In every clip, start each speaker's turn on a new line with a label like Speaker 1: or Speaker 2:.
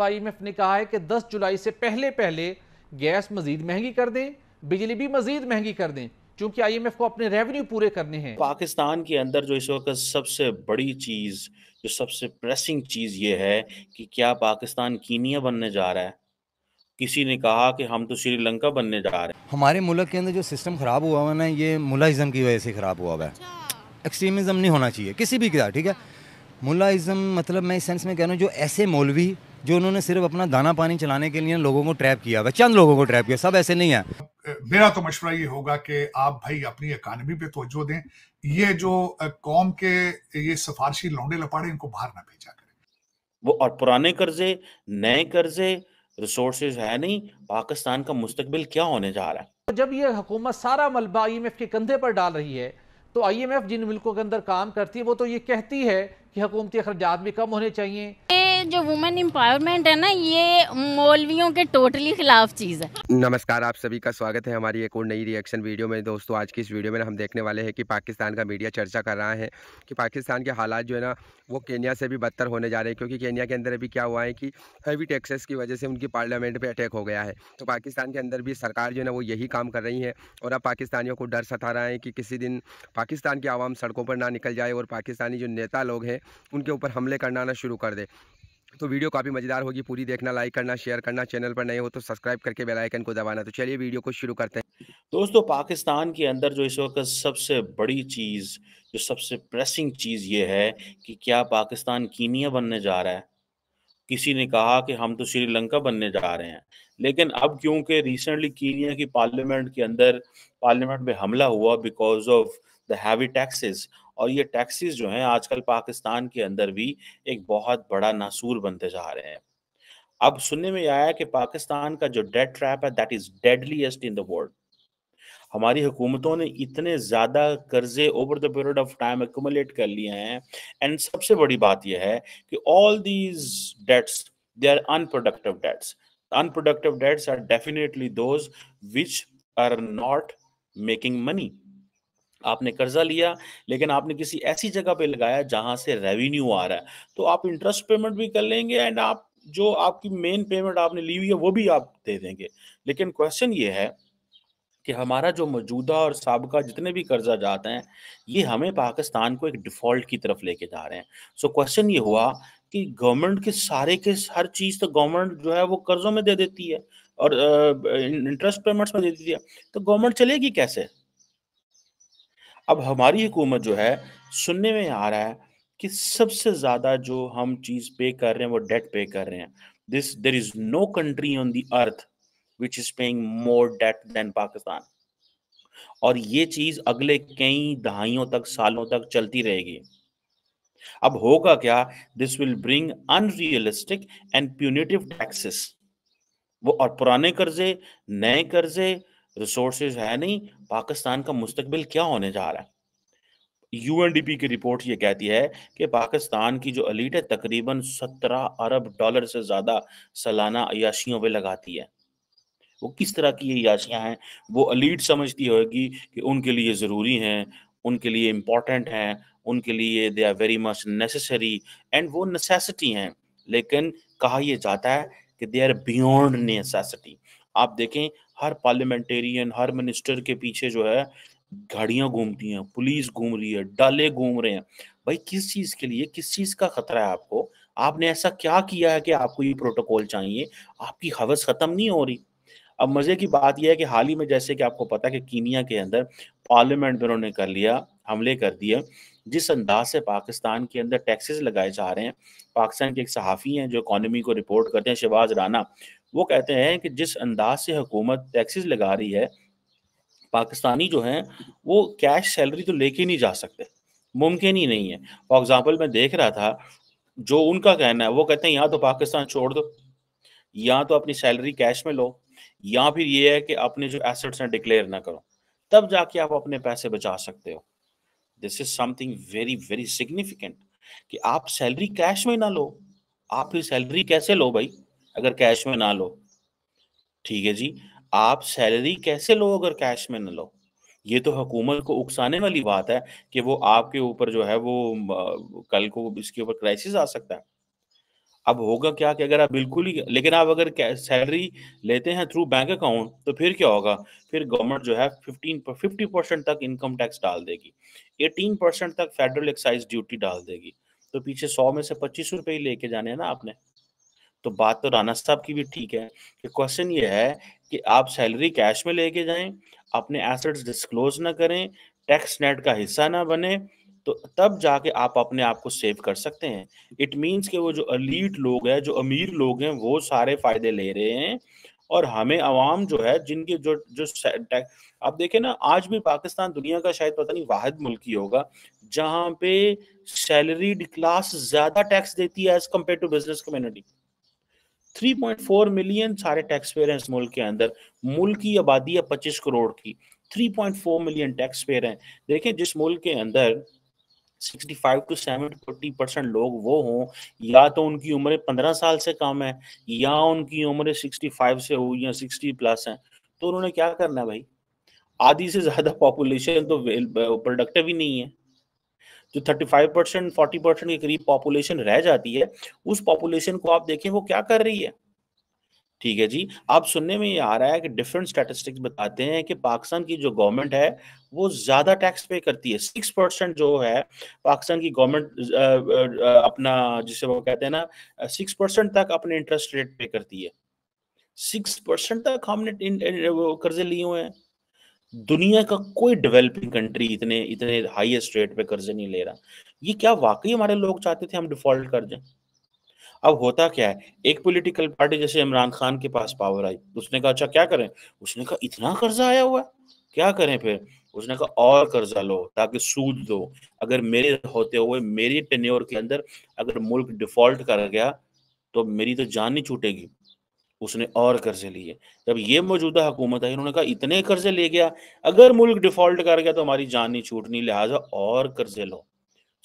Speaker 1: IMF ने कहा है कि 10 जुलाई से पहले पहले गैस मजीद महंगी कर दें बिजली भी मजीद महंगी कर दें क्योंकि आईएमएफ को अपने रेवेन्यू पूरे करने हैं पाकिस्तान के अंदर जो इस वक्त सबसे बड़ी चीज जो सबसे प्रेसिंग चीज ये है कि क्या पाकिस्तान कीनिया बनने जा रहा है किसी ने कहा कि हम तो श्रीलंका बनने जा रहे हैं
Speaker 2: हमारे मुल्क के अंदर जो सिस्टम खराब हुआ हुआ ना ये मुलाइजम की वजह से खराब हुआ हुआ है एक्सट्रीमिज्म नहीं होना चाहिए किसी भी किया ठीक है मुलाइजम मतलब मैं इस सेंस में कह रहा हूँ जो ऐसे मौलवी जो उन्होंने सिर्फ अपना दाना पानी चलाने के लिए लोगों को ट्रैप किया हुआ चंद लोगों को ट्रैप किया सब ऐसे नहीं है
Speaker 1: मेरा तो मशवरा ये होगा कि आप भाई अपनी इकानमी पे तोजो दें ये जो कौम के ये सिफारशी लौंडे लपाड़े इनको बाहर ना भेजा करें वो और पुराने कर्जे नए कर्जे रिसोर्सेज है नहीं पाकिस्तान का मुस्तबिल क्या होने जा रहा है तो जब ये हुकूमत सारा मलबा आई एम एफ के कंधे पर डाल रही है तो आई एम एफ जिन मुल्कों के अंदर काम करती है वो तो ये कहती है कि हुकूमती अखराज भी कम होने चाहिए जो वुमेन एम्पावरमेंट है ना ये मौलवियों के टोटली खिलाफ चीज़ है
Speaker 2: नमस्कार आप सभी का स्वागत है हमारी एक और नई रिएक्शन वीडियो में दोस्तों आज की इस वीडियो में हम देखने वाले हैं कि पाकिस्तान का मीडिया चर्चा कर रहा है कि पाकिस्तान के हालात जो है ना वो केनिया से भी बदतर होने जा रहे हैं क्योंकि केनिया के अंदर अभी क्या हुआ है कि हैवी टैक्सेस की वजह से उनकी पार्लियामेंट पर अटैक हो गया है तो पाकिस्तान के अंदर भी सरकार जो है ना वो यही काम कर रही है और अब पाकिस्तानियों को डर सता रहा है कि किसी दिन पाकिस्तान की आवाम सड़कों पर ना निकल जाए और पाकिस्तानी जो नेता लोग हैं उनके ऊपर हमले करना ना शुरू कर दे तो वीडियो काफ़ी मज़ेदार होगी पूरी देखना लाइक करना शेयर करना चैनल पर नए हो तो सब्सक्राइब करके बेल आइकन को दबाना तो चलिए वीडियो को शुरू करते हैं
Speaker 1: दोस्तों पाकिस्तान के अंदर जो इस वक्त सबसे बड़ी चीज़ जो सबसे प्रेसिंग चीज़ ये है कि क्या पाकिस्तान कीनिया बनने जा रहा है किसी ने कहा कि हम तो श्रीलंका बनने जा रहे हैं लेकिन अब क्योंकि रिसेंटली कीनिया की पार्लियामेंट के अंदर पार्लियामेंट में हमला हुआ because of the heavy taxes और ये टैक्सीज जो हैं आजकल पाकिस्तान के अंदर भी एक बहुत बड़ा नासूर बनते जा रहे हैं अब सुनने में आया कि पाकिस्तान का जो डेट ट्रैप है that is deadliest in the world हमारी हुकूमतों ने इतने ज़्यादा कर्जे over the period of time एकट कर लिए हैं एंड सबसे बड़ी बात यह है कि all these debts they are unproductive debts unproductive debts are definitely those which are not making money आपने कर्जा लिया लेकिन आपने किसी ऐसी जगह पे लगाया जहां से रेवेन्यू आ रहा है तो आप इंटरेस्ट पेमेंट भी कर लेंगे एंड आप जो आपकी मेन पेमेंट आपने ली हुई है वो भी आप दे देंगे लेकिन क्वेश्चन ये है कि हमारा जो मौजूदा और सबका जितने भी कर्जा जाते हैं ये हमें पाकिस्तान को एक डिफॉल्ट की तरफ लेके जा रहे हैं सो so क्वेश्चन ये हुआ कि गवर्नमेंट के सारे के हर चीज़ तो गवर्नमेंट जो है वो कर्जों में दे देती है और इंटरेस्ट पेमेंट्स में दे देती है तो गवर्नमेंट चलेगी कैसे अब हमारी हुकूमत जो है सुनने में आ रहा है कि सबसे ज़्यादा जो हम चीज़ पे कर रहे हैं वो डेट पे कर रहे हैं this there is no country on the earth which is paying more debt than Pakistan और ये चीज़ अगले कई दहाइयों तक सालों तक चलती रहेगी अब होगा क्या this will bring unrealistic and punitive taxes वो और पुराने कर्जे नए कर्जे रिसोर्सेज है नहीं पाकिस्तान का मुस्तबिल क्या होने जा रहा है यूएनडीपी की रिपोर्ट ये कहती है कि पाकिस्तान की जो अलीट है तकरीबन 17 अरब डॉलर से ज़्यादा सालाना अयाशियों पे लगाती है वो किस तरह की ये याचियाँ हैं वो अलीट समझती होगी कि उनके लिए ज़रूरी हैं उनके लिए इम्पोर्टेंट हैं उनके लिए they are very much necessary and वो नेसेसिटी हैं लेकिन कहा यह जाता है कि दे आर बियॉन्ड नेसेसिटी आप देखें हर पार्लियामेंटेरियन हर मिनिस्टर के पीछे जो है गाड़ियां घूमती हैं पुलिस घूम रही है डाले घूम रहे हैं भाई किस चीज के लिए किस चीज का खतरा है आपको आपने ऐसा क्या किया है कि आपको ये प्रोटोकॉल चाहिए आपकी हवस खत्म नहीं हो रही अब मजे की बात यह है कि हाल ही में जैसे कि आपको पता है कि कीनिया के अंदर पार्लियामेंट में उन्होंने कर लिया हमले कर दिए जिस अंदाज से पाकिस्तान के अंदर टैक्सेस लगाए जा रहे हैं पाकिस्तान के एक सहाफ़ी हैं जो इकोनॉमी को रिपोर्ट करते हैं शहबाज राना वो कहते हैं कि जिस अंदाज से हुकूमत टैक्सेस लगा रही है पाकिस्तानी जो हैं वो कैश सैलरी तो लेके नहीं जा सकते मुमकिन ही नहीं है फॉर एग्ज़ाम्पल मैं देख रहा था जो उनका कहना है वो कहते हैं या तो पाकिस्तान छोड़ दो या तो अपनी सैलरी कैश में लो या फिर ये है कि अपने जो एसेट्स हैं डिक्लेयर ना करो तब जाके आप अपने पैसे बचा सकते हो this is something very very significant कि आप सैलरी कैश में ना लो आप फिर सैलरी कैसे लो भाई अगर कैश में ना लो ठीक है जी आप सैलरी कैसे लो अगर कैश में ना लो ये तो हुकूमत को उकसाने वाली बात है कि वो आपके ऊपर जो है वो कल को इसके ऊपर क्राइसिस आ सकता है अब होगा क्या कि अगर आप बिल्कुल ही लेकिन आप अगर सैलरी लेते हैं थ्रू बैंक अकाउंट तो फिर क्या होगा फिर गवर्नमेंट जो है फिफ्टीन फिफ्टी परसेंट तक इनकम टैक्स डाल देगी एटीन परसेंट तक फेडरल एक्साइज ड्यूटी डाल देगी तो पीछे सौ में से पच्चीस रुपये ही लेके जाने हैं ना आपने तो बात तो राणा साहब की भी ठीक है कि क्वेश्चन ये है कि आप सैलरी कैश में लेके जाएं अपने एसेट्स डिस्क्लोज ना करें टैक्स नेट का हिस्सा ना बने तो तब जाके आप अपने आप को सेव कर सकते हैं इट मीन्स कि वो जो अलीट लोग हैं जो अमीर लोग हैं वो सारे फायदे ले रहे हैं और हमें आवाम जो है जिनके जो जो आप देखें ना आज भी पाकिस्तान दुनिया का शायद पता नहीं वाहिद मुल्क ही होगा जहाँ पे सैलरीड क्लास ज्यादा टैक्स देती है as compare to business community 3.4 million सारे टैक्स पेयर हैं इस मुल्क के अंदर मुल्क की आबादी है पच्चीस करोड़ की 3.4 मिलियन टैक्स पेयर हैं देखें जिस मुल्क के अंदर 65 टू 70 परसेंट लोग वो हों या तो उनकी उम्र 15 साल से कम है या उनकी उम्र 65 से हो या 60 प्लस है तो उन्होंने क्या करना है भाई आधी से ज़्यादा पॉपुलेशन तो प्रोडक्टिव ही नहीं है जो 35 परसेंट फोर्टी परसेंट के करीब पॉपुलेशन रह जाती है उस पॉपुलेशन को आप देखें वो क्या कर रही है ठीक है जी आप सुनने में ये आ रहा है कि डिफरेंट स्टेटिस्टिक्स बताते हैं कि पाकिस्तान की जो गवर्नमेंट है वो ज़्यादा टैक्स पे करती है सिक्स परसेंट जो है पाकिस्तान की गवर्नमेंट अपना जिसे वो कहते हैं ना सिक्स परसेंट तक अपने इंटरेस्ट रेट पे करती है सिक्स परसेंट तक हमने कर्जे लिए हुए हैं दुनिया का कोई डेवलपिंग कंट्री इतने इतने हाईएस्ट रेट पे कर्जे नहीं ले रहा ये क्या वाकई हमारे लोग चाहते थे हम डिफॉल्ट कर जाए अब होता क्या है एक पॉलिटिकल पार्टी जैसे इमरान खान के पास पावर आई उसने कहा अच्छा क्या करें उसने कहा इतना कर्जा आया हुआ क्या करें फिर उसने कहा और कर्जा लो ताकि सूद दो अगर मेरे होते हुए मेरे टेन्योर के अंदर अगर मुल्क डिफॉल्ट कर गया तो मेरी तो जान नहीं छूटेगी उसने और कर्जे लिए जब ये मौजूदा हुकूमत आई उन्होंने कहा इतने कर्जे ले गया अगर मुल्क डिफॉल्ट कर गया तो हमारी जान नहीं छूटनी लिहाजा और कर्जे लो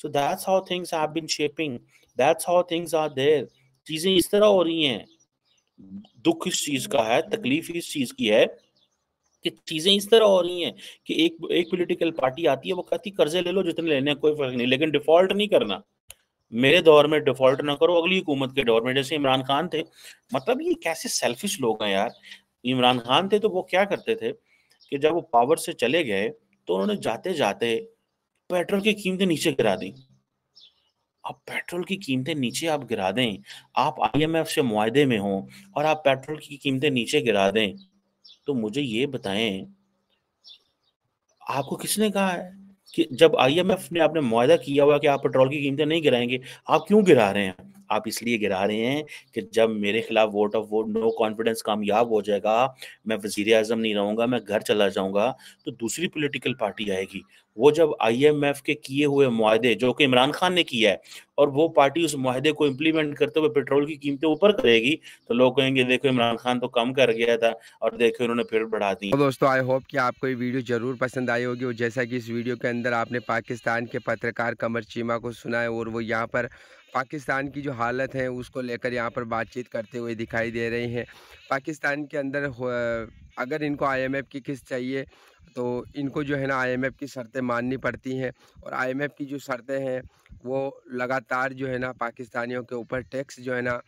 Speaker 1: so that's how things have been shaping that's how things are there चीज़ें इस तरह हो रही हैं दुख इस चीज़ का है तकलीफ इस चीज़ की है कि चीज़ें इस तरह हो रही हैं कि एक एक पॉलिटिकल पार्टी आती है वो कहती कर्जे ले लो जितने लेने कोई फर्क नहीं लेकिन डिफॉल्ट नहीं करना मेरे दौर में डिफॉल्ट ना करो अगली हुकूमत के दौर में जैसे इमरान खान थे मतलब ये कैसे सेल्फिश लोग हैं यार इमरान खान थे तो वो क्या करते थे कि जब वो पावर से चले गए तो उन्होंने जाते जाते पेट्रोल की कीमतें नीचे गिरा दी अब पेट्रोल की कीमतें नीचे आप गिरा दें आप आईएमएफ से मुआदे में हों और आप पेट्रोल की कीमतें नीचे गिरा दें तो मुझे ये बताएं आपको किसने कहा है कि जब आईएमएफ ने आपने मुआदा किया हुआ कि आप पेट्रोल की कीमतें नहीं गिराएंगे आप क्यों गिरा रहे हैं आप इसलिए गिरा रहे हैं कि जब मेरे खिलाफ vote of vote no confidence कामयाब हो जाएगा मैं वजीर अजम नहीं रहूंगा मैं घर चला जाऊंगा तो दूसरी पोलिटिकल पार्टी आएगी वो जब आईएमएफ के किए हुए माहदे जो कि इमरान खान ने किया है और वो पार्टी उस माहदे को इम्प्लीमेंट करते हुए पेट्रोल की कीमतें ऊपर करेगी तो लोग कहेंगे देखो इमरान खान तो कम कर गया था और देखो उन्होंने फिर बढ़ा दी तो
Speaker 2: दोस्तों आई होप कि आपको ये वीडियो जरूर पसंद आई होगी और जैसा कि इस वीडियो के अंदर आपने पाकिस्तान के पत्रकार कमर चीमा को सुना है और वो यहाँ पर पाकिस्तान की जो हालत है उसको लेकर यहाँ पर बातचीत करते हुए दिखाई दे रही हैं पाकिस्तान के अंदर अगर इनको आई की किस्त चाहिए तो इनको जो है ना आईएमएफ की शर्तें माननी पड़ती हैं और आईएमएफ की जो शर्तें हैं वो लगातार जो है ना पाकिस्तानियों के ऊपर टैक्स जो है ना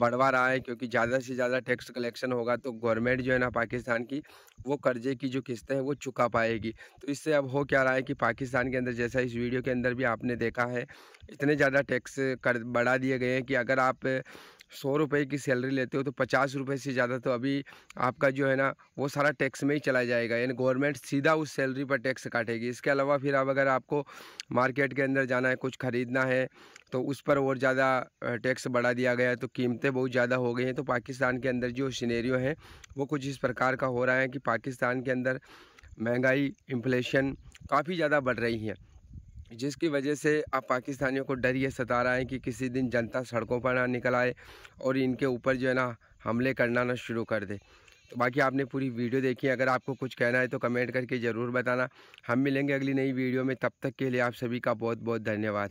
Speaker 2: बढ़वा रहा है क्योंकि ज़्यादा से ज़्यादा टैक्स कलेक्शन होगा तो गवर्नमेंट जो है ना पाकिस्तान की वो कर्जे की जो किस्तें हैं वो चुका पाएगी तो इससे अब हो क्या रहा है कि पाकिस्तान के अंदर जैसा इस वीडियो के अंदर भी आपने देखा है इतने ज़्यादा टैक्स कर बढ़ा दिए गए हैं कि अगर आप सौ रुपये की सैलरी लेते हो तो पचास रुपये से ज़्यादा तो अभी आपका जो है ना वो सारा टैक्स में ही चला जाएगा यानी गवर्नमेंट सीधा उस सैलरी पर टैक्स काटेगी इसके अलावा फिर अब अगर आपको मार्केट के अंदर जाना है कुछ ख़रीदना है तो उस पर और ज़्यादा टैक्स बढ़ा दिया गया है तो कीमतें बहुत ज़्यादा हो गई हैं तो पाकिस्तान के अंदर जो सीनेरियो हैं वो कुछ इस प्रकार का हो रहा है कि पाकिस्तान के अंदर महंगाई इन्फ्लेशन काफ़ी ज़्यादा बढ़ रही है जिसकी वजह से अब पाकिस्तानियों को डर ये सता रहा है कि किसी दिन जनता सड़कों पर ना निकल आए और इनके ऊपर जो है ना हमले करना ना शुरू कर दे तो बाकी आपने पूरी वीडियो देखी अगर आपको कुछ कहना है तो कमेंट करके ज़रूर बताना हम मिलेंगे अगली नई वीडियो में तब तक के लिए आप सभी का बहुत बहुत धन्यवाद